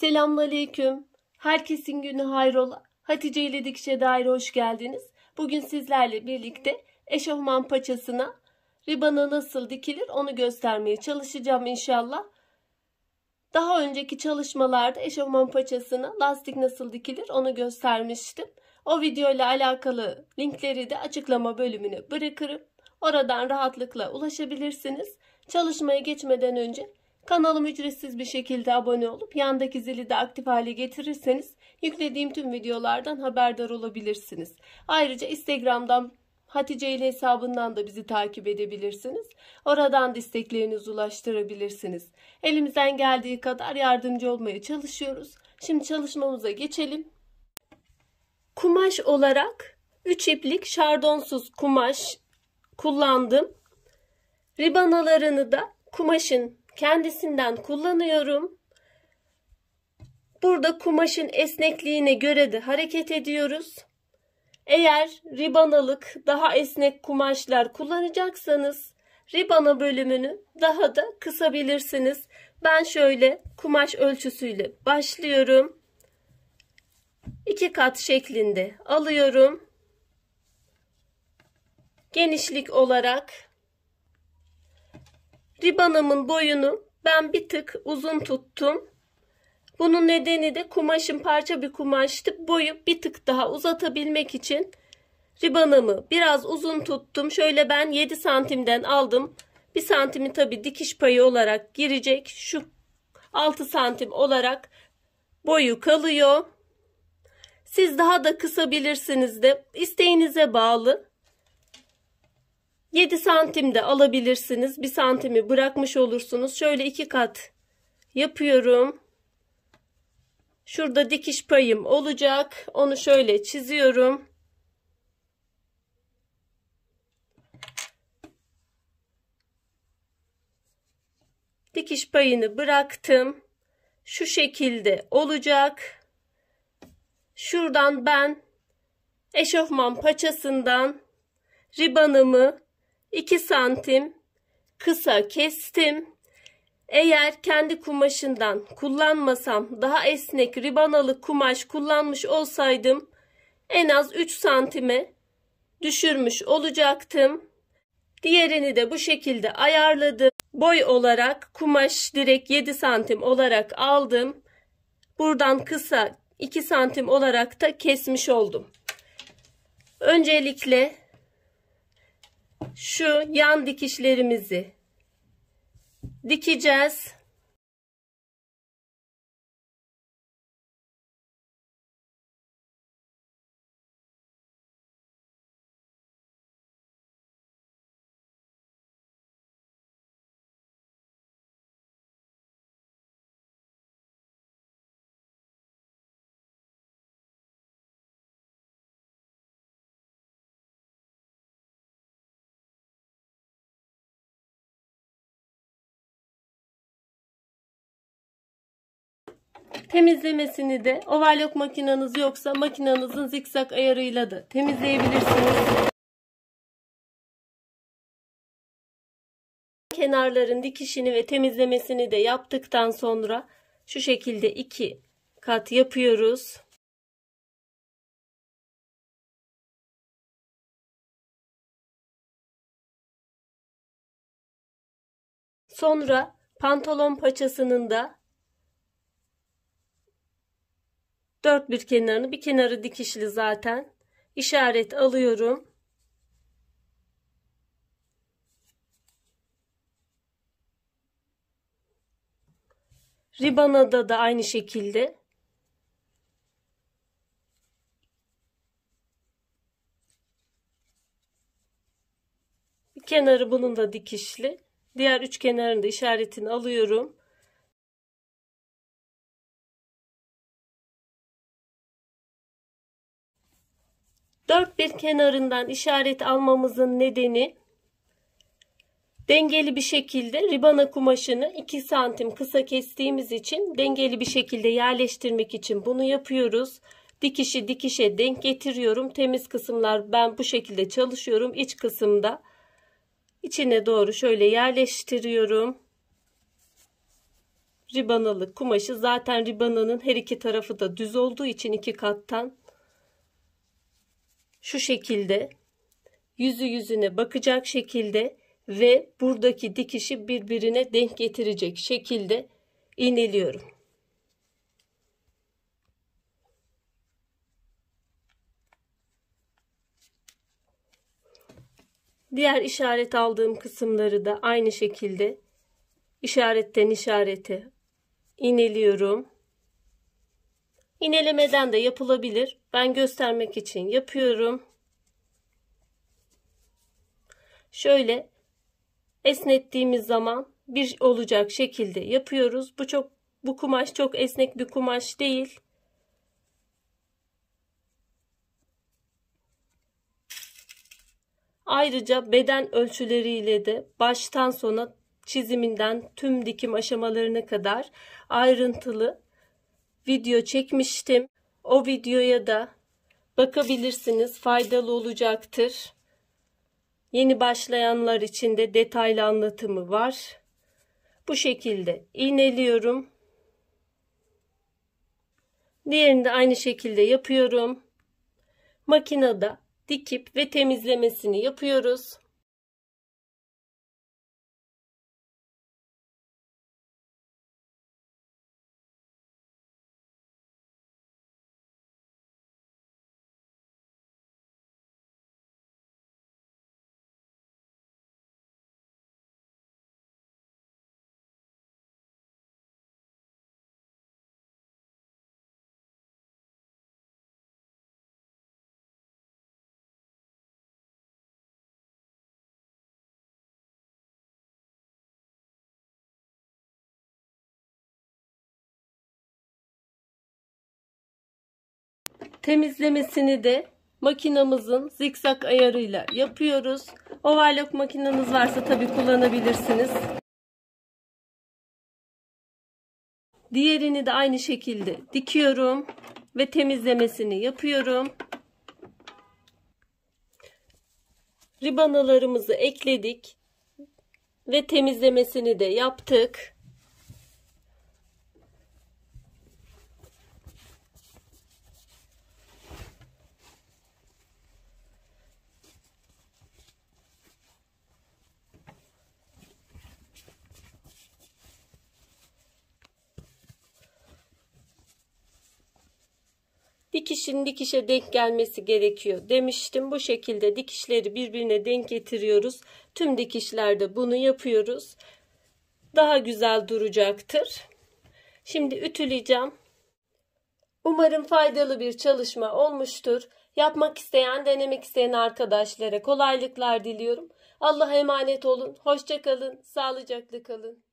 Selamünaleyküm. Herkesin günü hayrola. Hatice ile Dikişe Daire hoş geldiniz. Bugün sizlerle birlikte eşofman paçasına ribana nasıl dikilir onu göstermeye çalışacağım inşallah. Daha önceki çalışmalarda eşofman paçasına lastik nasıl dikilir onu göstermiştim. O video ile alakalı linkleri de açıklama bölümüne bırakırım. Oradan rahatlıkla ulaşabilirsiniz. Çalışmaya geçmeden önce Kanalıma ücretsiz bir şekilde abone olup yandaki zili de aktif hale getirirseniz yüklediğim tüm videolardan haberdar olabilirsiniz. Ayrıca Instagram'dan Hatice ile hesabından da bizi takip edebilirsiniz. Oradan desteklerinizi ulaştırabilirsiniz. Elimizden geldiği kadar yardımcı olmaya çalışıyoruz. Şimdi çalışmamıza geçelim. Kumaş olarak 3 iplik şardonsuz kumaş kullandım. Ribanalarını da kumaşın kendisinden kullanıyorum. Burada kumaşın esnekliğine göre de hareket ediyoruz. Eğer ribanalık daha esnek kumaşlar kullanacaksanız ribana bölümünü daha da kısabilirsiniz. Ben şöyle kumaş ölçüsüyle başlıyorum. İki kat şeklinde alıyorum. Genişlik olarak Ribanımın boyunu ben bir tık uzun tuttum. Bunun nedeni de kumaşın parça bir kumaştı. Boyu bir tık daha uzatabilmek için ribanımı biraz uzun tuttum. Şöyle ben 7 santimden aldım. 1 santimi tabi dikiş payı olarak girecek. Şu 6 santim olarak boyu kalıyor. Siz daha da kısabilirsiniz de isteğinize bağlı. 7 santim de alabilirsiniz. 1 santimi bırakmış olursunuz. Şöyle iki kat yapıyorum. Şurada dikiş payım olacak. Onu şöyle çiziyorum. Dikiş payını bıraktım. Şu şekilde olacak. Şuradan ben eşofman paçasından ribanımı 2 santim kısa kestim. Eğer kendi kumaşından kullanmasam daha esnek ribanalı kumaş kullanmış olsaydım en az 3 santime düşürmüş olacaktım. Diğerini de bu şekilde ayarladım. Boy olarak kumaş direkt 7 santim olarak aldım. Buradan kısa 2 santim olarak da kesmiş oldum. Öncelikle şu yan dikişlerimizi dikeceğiz. Temizlemesini de overlock makinanız yoksa makinanızın zikzak ayarıyla da temizleyebilirsiniz. Kenarların dikişini ve temizlemesini de yaptıktan sonra şu şekilde iki kat yapıyoruz. Sonra pantolon paçasının da Dört bir kenarını bir kenarı dikişli zaten. işaret alıyorum. Ribana da da aynı şekilde bir kenarı bunun da dikişli. Diğer üç kenarında işaretini alıyorum. Dört bir kenarından işaret almamızın nedeni dengeli bir şekilde ribana kumaşını 2 santim kısa kestiğimiz için dengeli bir şekilde yerleştirmek için bunu yapıyoruz. Dikişi dikişe denk getiriyorum. Temiz kısımlar ben bu şekilde çalışıyorum. İç kısımda içine doğru şöyle yerleştiriyorum. Ribanalı kumaşı zaten ribananın her iki tarafı da düz olduğu için iki kattan şu şekilde yüzü yüzüne bakacak şekilde ve buradaki dikişi birbirine denk getirecek şekilde iğneliyorum. Diğer işaret aldığım kısımları da aynı şekilde işaretten işarete ineliyorum. İnelemeden de yapılabilir. Ben göstermek için yapıyorum. Şöyle esnettiğimiz zaman bir olacak şekilde yapıyoruz. Bu çok bu kumaş çok esnek bir kumaş değil. Ayrıca beden ölçüleriyle de baştan sona çiziminden tüm dikim aşamalarına kadar ayrıntılı video çekmiştim. O videoya da bakabilirsiniz. Faydalı olacaktır. Yeni başlayanlar için de detaylı anlatımı var. Bu şekilde iğneliyorum. Diğerini de aynı şekilde yapıyorum. Makinede dikip ve temizlemesini yapıyoruz. Temizlemesini de makinamızın zikzak ayarıyla yapıyoruz. Overlock makinanız varsa tabi kullanabilirsiniz. Diğerini de aynı şekilde dikiyorum ve temizlemesini yapıyorum. Ribanalarımızı ekledik ve temizlemesini de yaptık. dikişin dikişe denk gelmesi gerekiyor demiştim. Bu şekilde dikişleri birbirine denk getiriyoruz. Tüm dikişlerde bunu yapıyoruz. Daha güzel duracaktır. Şimdi ütüleyeceğim. Umarım faydalı bir çalışma olmuştur. Yapmak isteyen, denemek isteyen arkadaşlara kolaylıklar diliyorum. Allah'a emanet olun. Hoşça kalın. Sağlıcakla kalın.